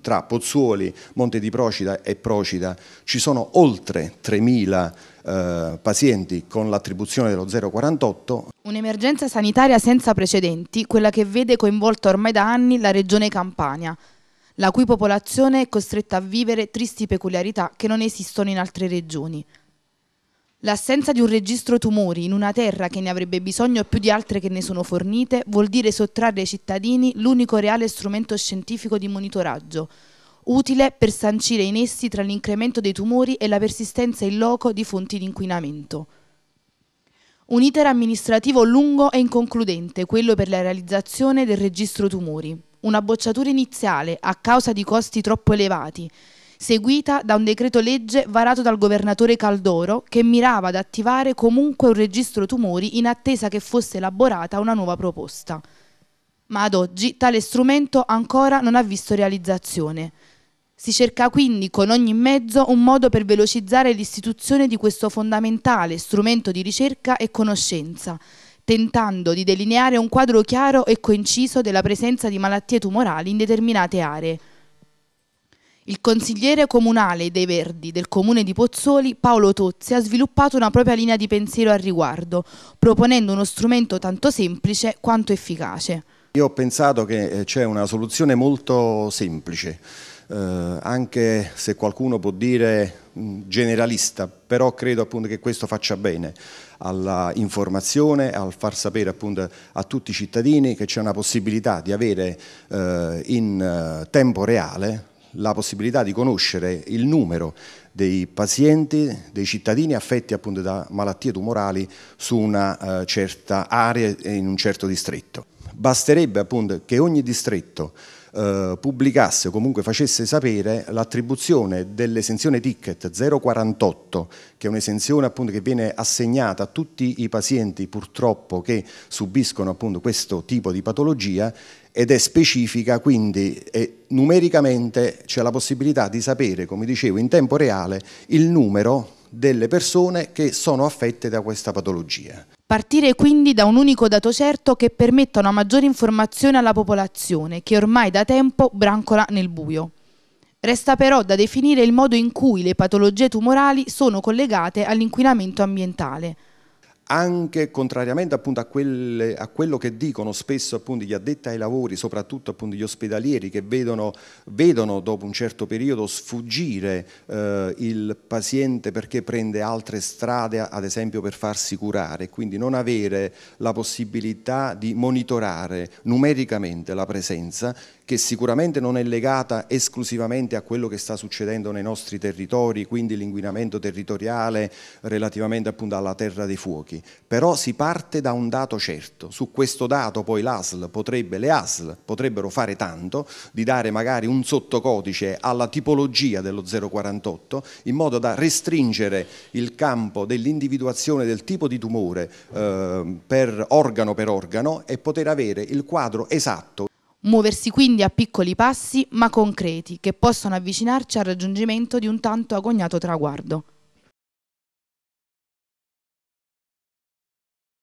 tra Pozzuoli, Monte di Procida e Procida ci sono oltre 3.000 eh, pazienti con l'attribuzione dello 048. Un'emergenza sanitaria senza precedenti, quella che vede coinvolta ormai da anni la regione Campania, la cui popolazione è costretta a vivere tristi peculiarità che non esistono in altre regioni. L'assenza di un registro tumori in una terra che ne avrebbe bisogno più di altre che ne sono fornite vuol dire sottrarre ai cittadini l'unico reale strumento scientifico di monitoraggio, utile per sancire i nessi tra l'incremento dei tumori e la persistenza in loco di fonti di inquinamento. Un iter amministrativo lungo e inconcludente, quello per la realizzazione del registro tumori. Una bocciatura iniziale a causa di costi troppo elevati, seguita da un decreto legge varato dal governatore Caldoro che mirava ad attivare comunque un registro tumori in attesa che fosse elaborata una nuova proposta. Ma ad oggi tale strumento ancora non ha visto realizzazione. Si cerca quindi con ogni mezzo un modo per velocizzare l'istituzione di questo fondamentale strumento di ricerca e conoscenza, tentando di delineare un quadro chiaro e coinciso della presenza di malattie tumorali in determinate aree. Il consigliere comunale dei Verdi del comune di Pozzoli, Paolo Tozzi, ha sviluppato una propria linea di pensiero al riguardo, proponendo uno strumento tanto semplice quanto efficace. Io ho pensato che eh, c'è una soluzione molto semplice, eh, anche se qualcuno può dire mm, generalista, però credo appunto che questo faccia bene all'informazione, al far sapere appunto a tutti i cittadini che c'è una possibilità di avere eh, in eh, tempo reale la possibilità di conoscere il numero dei pazienti, dei cittadini affetti appunto da malattie tumorali su una eh, certa area e in un certo distretto. Basterebbe appunto che ogni distretto eh, pubblicasse o comunque facesse sapere l'attribuzione dell'esenzione ticket 048, che è un'esenzione appunto che viene assegnata a tutti i pazienti purtroppo che subiscono appunto questo tipo di patologia ed è specifica, quindi è, numericamente c'è la possibilità di sapere, come dicevo, in tempo reale il numero delle persone che sono affette da questa patologia. Partire quindi da un unico dato certo che permetta una maggiore informazione alla popolazione, che ormai da tempo brancola nel buio. Resta però da definire il modo in cui le patologie tumorali sono collegate all'inquinamento ambientale anche contrariamente appunto a, quelle, a, quello che dicono spesso appunto gli addetti ai lavori, soprattutto appunto gli ospedalieri che vedono, vedono dopo un certo periodo sfuggire eh, il paziente perché prende altre strade ad esempio per farsi curare, quindi non avere la possibilità di monitorare numericamente la presenza che sicuramente non è legata esclusivamente a quello che sta succedendo nei nostri territori, quindi l'inquinamento territoriale relativamente appunto alla terra dei fuochi, però si parte da un dato certo. Su questo dato poi l'ASL potrebbe, le ASL potrebbero fare tanto di dare magari un sottocodice alla tipologia dello 048 in modo da restringere il campo dell'individuazione del tipo di tumore eh, per organo per organo e poter avere il quadro esatto. Muoversi quindi a piccoli passi ma concreti che possono avvicinarci al raggiungimento di un tanto agognato traguardo.